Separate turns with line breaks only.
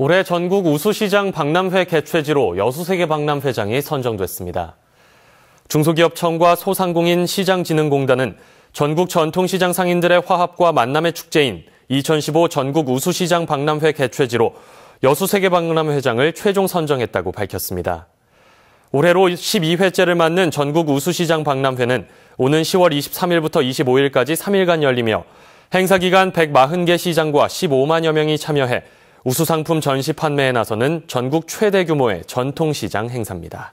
올해 전국 우수시장 박람회 개최지로 여수세계박람회장이 선정됐습니다. 중소기업청과 소상공인 시장진흥공단은 전국 전통시장 상인들의 화합과 만남의 축제인 2015 전국 우수시장 박람회 개최지로 여수세계박람회장을 최종 선정했다고 밝혔습니다. 올해로 12회째를 맞는 전국 우수시장 박람회는 오는 10월 23일부터 25일까지 3일간 열리며 행사 기간 140개 시장과 15만여 명이 참여해 우수상품 전시 판매에 나서는 전국 최대 규모의 전통시장 행사입니다.